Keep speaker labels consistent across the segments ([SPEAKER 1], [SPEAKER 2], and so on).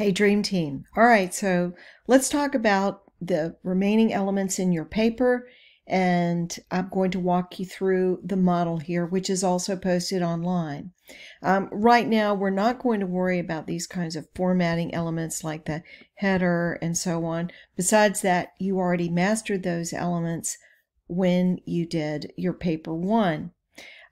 [SPEAKER 1] Hey, Dream Team. All right, so let's talk about the remaining elements in your paper and I'm going to walk you through the model here, which is also posted online. Um, right now, we're not going to worry about these kinds of formatting elements like the header and so on. Besides that, you already mastered those elements when you did your paper one.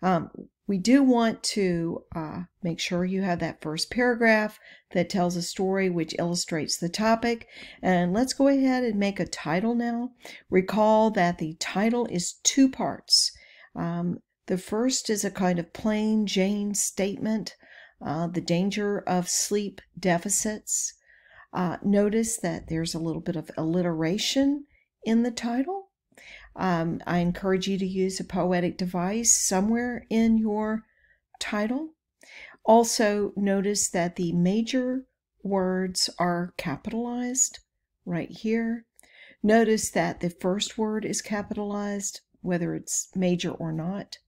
[SPEAKER 1] Um, we do want to uh, make sure you have that first paragraph that tells a story which illustrates the topic. And let's go ahead and make a title now. Recall that the title is two parts. Um, the first is a kind of plain Jane statement, uh, the danger of sleep deficits. Uh, notice that there's a little bit of alliteration in the title. Um, I encourage you to use a poetic device somewhere in your title. Also, notice that the major words are capitalized right here. Notice that the first word is capitalized, whether it's major or not.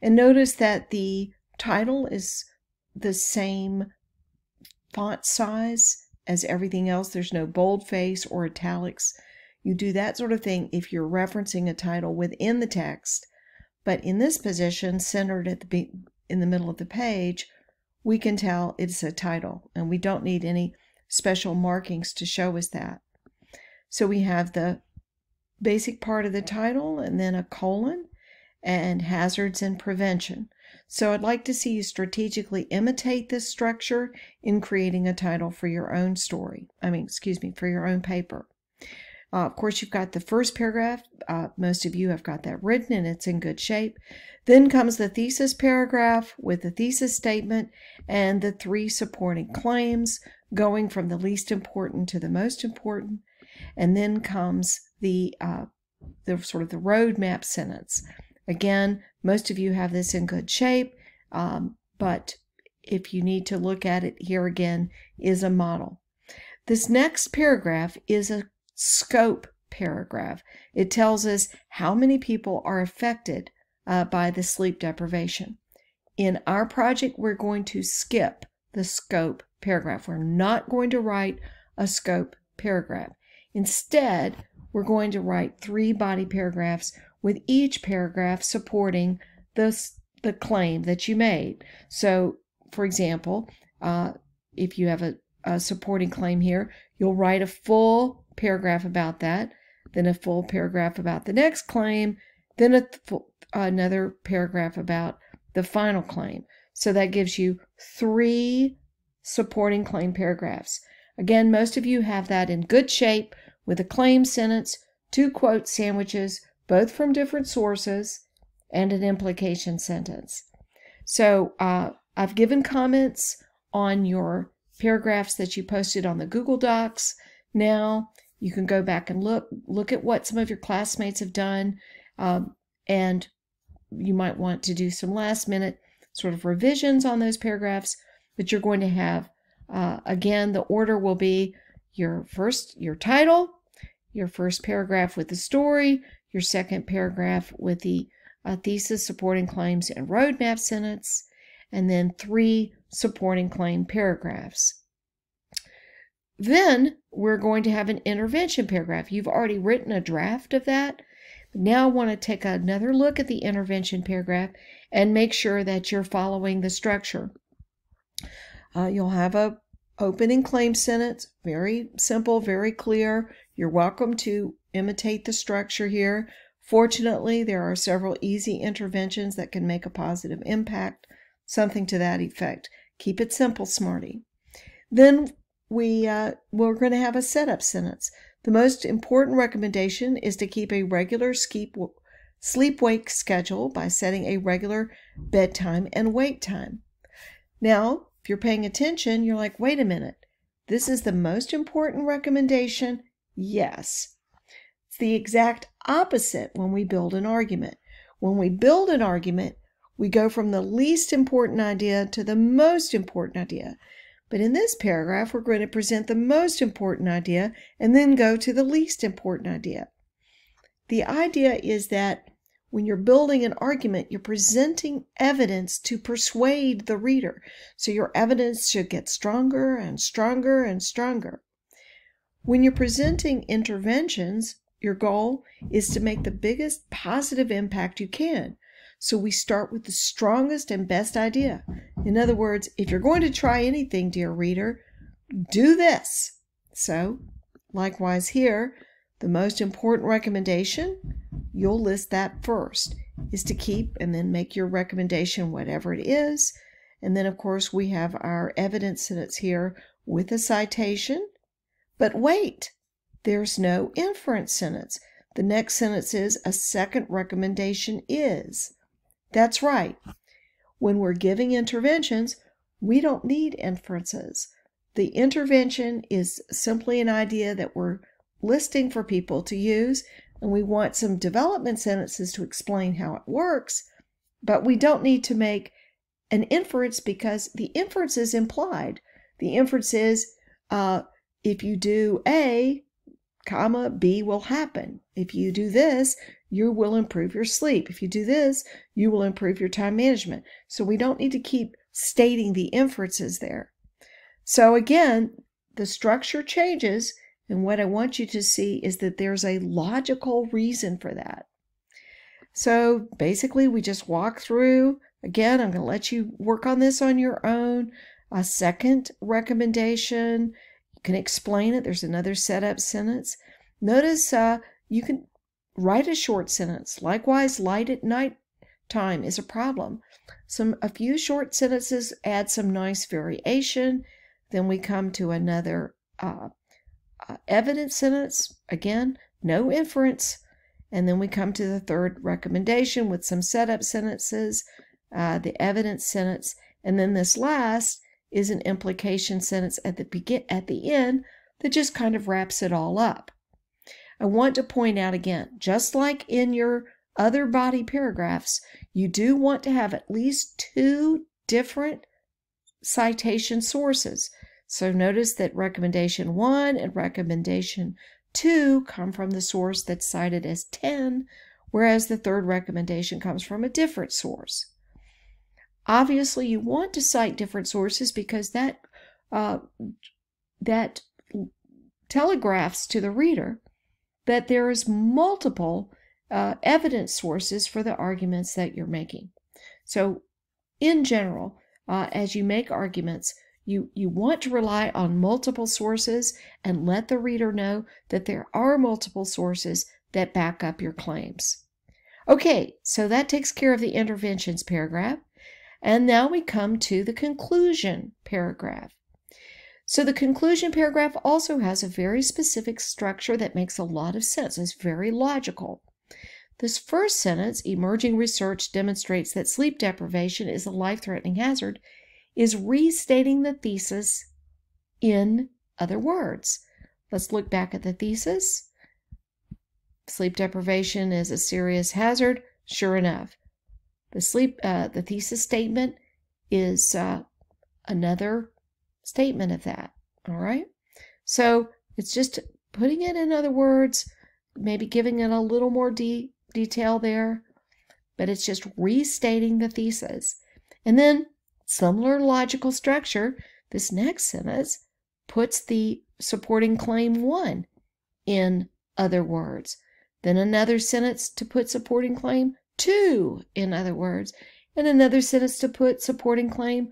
[SPEAKER 1] And notice that the title is the same font size as everything else. There's no boldface or italics. You do that sort of thing if you're referencing a title within the text. But in this position, centered at the be in the middle of the page, we can tell it's a title and we don't need any special markings to show us that. So we have the basic part of the title and then a colon and hazards and prevention. So I'd like to see you strategically imitate this structure in creating a title for your own story. I mean, excuse me, for your own paper. Uh, of course, you've got the first paragraph. Uh, most of you have got that written and it's in good shape. Then comes the thesis paragraph with the thesis statement and the three supporting claims going from the least important to the most important. And then comes the, uh, the sort of the roadmap sentence. Again, most of you have this in good shape, um, but if you need to look at it here again, is a model. This next paragraph is a scope paragraph. It tells us how many people are affected uh, by the sleep deprivation. In our project, we're going to skip the scope paragraph. We're not going to write a scope paragraph. Instead, we're going to write three body paragraphs with each paragraph supporting the, the claim that you made. So, for example, uh, if you have a a supporting claim here. You'll write a full paragraph about that, then a full paragraph about the next claim, then a th another paragraph about the final claim. So that gives you three supporting claim paragraphs. Again, most of you have that in good shape with a claim sentence, two quote sandwiches, both from different sources, and an implication sentence. So uh, I've given comments on your paragraphs that you posted on the Google Docs. Now you can go back and look, look at what some of your classmates have done. Um, and you might want to do some last minute sort of revisions on those paragraphs, but you're going to have, uh, again, the order will be your first, your title, your first paragraph with the story, your second paragraph with the uh, thesis supporting claims and roadmap sentence, and then three supporting claim paragraphs. Then we're going to have an intervention paragraph. You've already written a draft of that. Now I want to take another look at the intervention paragraph and make sure that you're following the structure. Uh, you'll have a opening claim sentence, very simple, very clear. You're welcome to imitate the structure here. Fortunately, there are several easy interventions that can make a positive impact something to that effect. Keep it simple, smarty. Then we, uh, we're going to have a setup sentence. The most important recommendation is to keep a regular sleep wake schedule by setting a regular bedtime and wake time. Now, if you're paying attention, you're like, wait a minute, this is the most important recommendation? Yes. It's the exact opposite when we build an argument. When we build an argument, we go from the least important idea to the most important idea. But in this paragraph, we're going to present the most important idea and then go to the least important idea. The idea is that when you're building an argument, you're presenting evidence to persuade the reader. So your evidence should get stronger and stronger and stronger. When you're presenting interventions, your goal is to make the biggest positive impact you can. So we start with the strongest and best idea. In other words, if you're going to try anything, dear reader, do this. So, likewise here, the most important recommendation, you'll list that first, is to keep and then make your recommendation whatever it is. And then, of course, we have our evidence sentence here with a citation. But wait, there's no inference sentence. The next sentence is a second recommendation is. That's right. When we're giving interventions, we don't need inferences. The intervention is simply an idea that we're listing for people to use, and we want some development sentences to explain how it works, but we don't need to make an inference because the inference is implied. The inference is uh, if you do A, comma B will happen. If you do this, you will improve your sleep. If you do this, you will improve your time management. So we don't need to keep stating the inferences there. So again, the structure changes, and what I want you to see is that there's a logical reason for that. So basically, we just walk through. Again, I'm going to let you work on this on your own. A second recommendation can explain it. There's another setup sentence. Notice uh, you can write a short sentence. Likewise, light at night time is a problem. Some A few short sentences add some nice variation. Then we come to another uh, uh, evidence sentence. Again, no inference. And then we come to the third recommendation with some setup sentences, uh, the evidence sentence, and then this last is an implication sentence at the begin at the end that just kind of wraps it all up. I want to point out again, just like in your other body paragraphs, you do want to have at least two different citation sources. So notice that recommendation 1 and recommendation 2 come from the source that's cited as 10, whereas the third recommendation comes from a different source. Obviously, you want to cite different sources because that uh, that telegraphs to the reader that there is multiple uh, evidence sources for the arguments that you're making. So, in general, uh, as you make arguments, you, you want to rely on multiple sources and let the reader know that there are multiple sources that back up your claims. Okay, so that takes care of the interventions paragraph. And now we come to the conclusion paragraph. So the conclusion paragraph also has a very specific structure that makes a lot of sense. It's very logical. This first sentence, emerging research demonstrates that sleep deprivation is a life-threatening hazard, is restating the thesis in other words. Let's look back at the thesis. Sleep deprivation is a serious hazard. Sure enough, the sleep, uh, the thesis statement is uh, another statement of that. All right. So it's just putting it in other words, maybe giving it a little more de detail there, but it's just restating the thesis. And then similar logical structure, this next sentence puts the supporting claim one in other words. Then another sentence to put supporting claim two, in other words, and another sentence to put supporting claim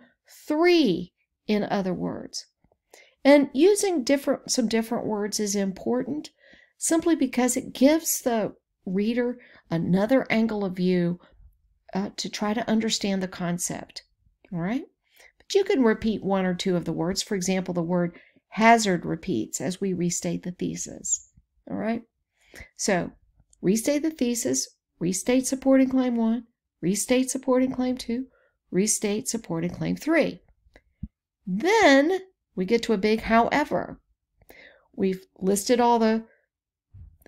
[SPEAKER 1] three, in other words. And using different some different words is important simply because it gives the reader another angle of view uh, to try to understand the concept. All right? But you can repeat one or two of the words. For example, the word hazard repeats as we restate the thesis. All right? So, restate the thesis, restate supporting claim one, restate supporting claim two, restate supporting claim three. Then we get to a big however. We've listed all the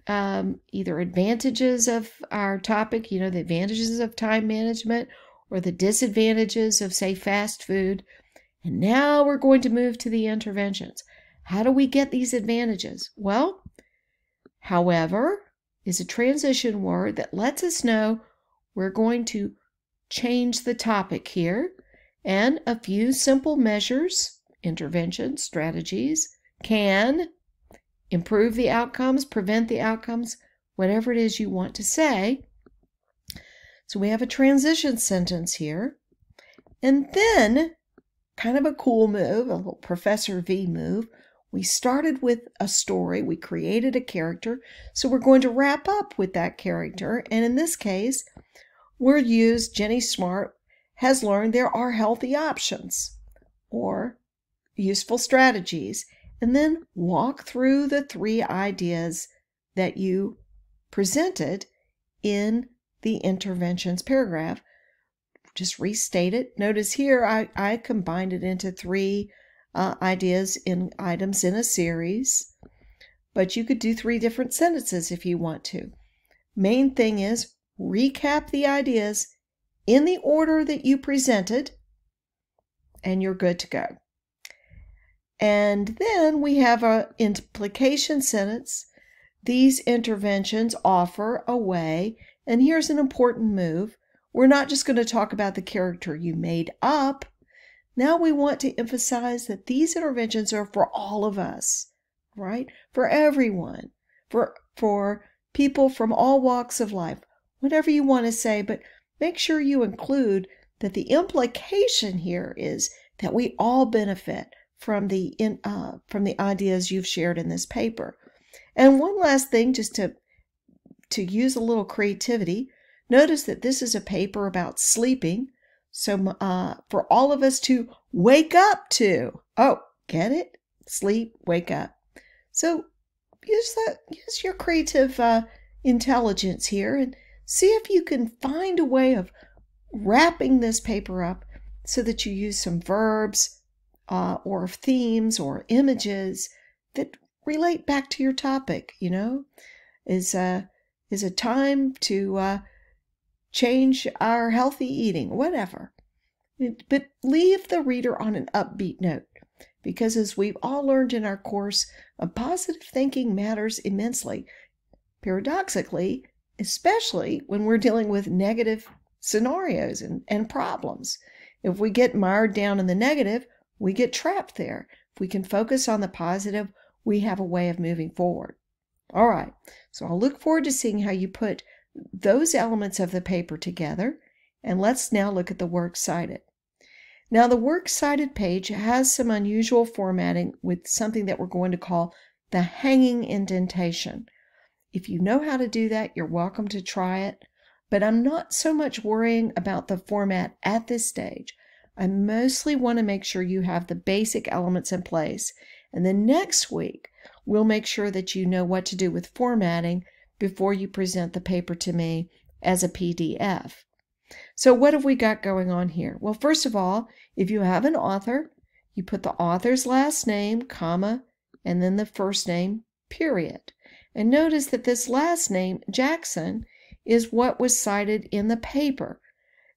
[SPEAKER 1] um, either advantages of our topic, you know, the advantages of time management or the disadvantages of, say, fast food. And now we're going to move to the interventions. How do we get these advantages? Well, however, is a transition word that lets us know we're going to change the topic here, and a few simple measures, interventions, strategies, can improve the outcomes, prevent the outcomes, whatever it is you want to say. So we have a transition sentence here. And then, kind of a cool move, a little Professor V move, we started with a story, we created a character, so we're going to wrap up with that character. And in this case, we are used. Jenny Smart has learned there are healthy options or useful strategies, and then walk through the three ideas that you presented in the interventions paragraph. Just restate it. Notice here I, I combined it into three uh, ideas in items in a series, but you could do three different sentences if you want to. Main thing is recap the ideas in the order that you presented, and you're good to go. And then we have an implication sentence. These interventions offer a way, and here's an important move. We're not just going to talk about the character you made up. Now we want to emphasize that these interventions are for all of us, right? For everyone, for, for people from all walks of life, whatever you want to say, but make sure you include that the implication here is that we all benefit from the in, uh, from the ideas you've shared in this paper. And one last thing, just to to use a little creativity, notice that this is a paper about sleeping, so uh, for all of us to wake up to. Oh, get it? Sleep, wake up. So use that, use your creative uh, intelligence here and see if you can find a way of wrapping this paper up so that you use some verbs uh, or themes or images that relate back to your topic. You know, is a uh, is a time to uh, change our healthy eating, whatever. But leave the reader on an upbeat note because, as we've all learned in our course, a positive thinking matters immensely. Paradoxically, especially when we're dealing with negative scenarios and, and problems. If we get mired down in the negative, we get trapped there. If we can focus on the positive, we have a way of moving forward. All right, so I'll look forward to seeing how you put those elements of the paper together, and let's now look at the works cited. Now the works cited page has some unusual formatting with something that we're going to call the hanging indentation. If you know how to do that, you're welcome to try it, but I'm not so much worrying about the format at this stage. I mostly want to make sure you have the basic elements in place, and then next week we'll make sure that you know what to do with formatting before you present the paper to me as a PDF. So, what have we got going on here? Well, first of all, if you have an author, you put the author's last name, comma, and then the first name, period. And notice that this last name, Jackson, is what was cited in the paper.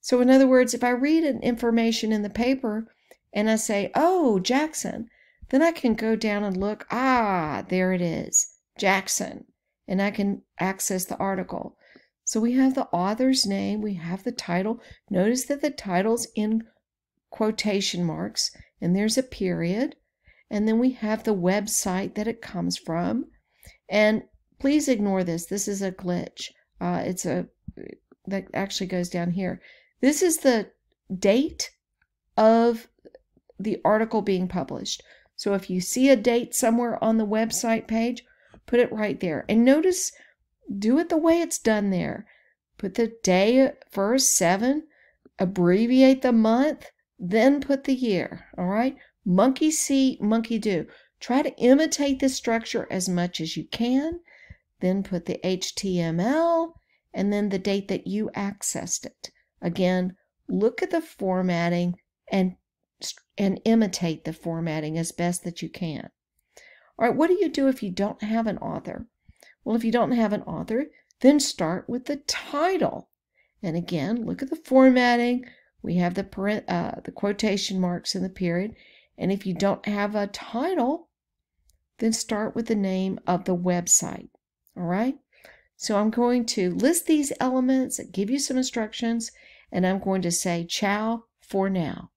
[SPEAKER 1] So, in other words, if I read an information in the paper and I say, oh, Jackson, then I can go down and look, ah, there it is, Jackson and I can access the article. So we have the author's name, we have the title. Notice that the title's in quotation marks and there's a period. And then we have the website that it comes from. And please ignore this. This is a glitch. Uh, it's a, that actually goes down here. This is the date of the article being published. So if you see a date somewhere on the website page, Put it right there. And notice, do it the way it's done there. Put the day first, seven, abbreviate the month, then put the year. All right? Monkey see, monkey do. Try to imitate this structure as much as you can, then put the HTML, and then the date that you accessed it. Again, look at the formatting and, and imitate the formatting as best that you can. All right, what do you do if you don't have an author? Well, if you don't have an author, then start with the title. And again, look at the formatting. We have the, parent, uh, the quotation marks in the period. And if you don't have a title, then start with the name of the website. All right? So I'm going to list these elements, give you some instructions, and I'm going to say ciao for now.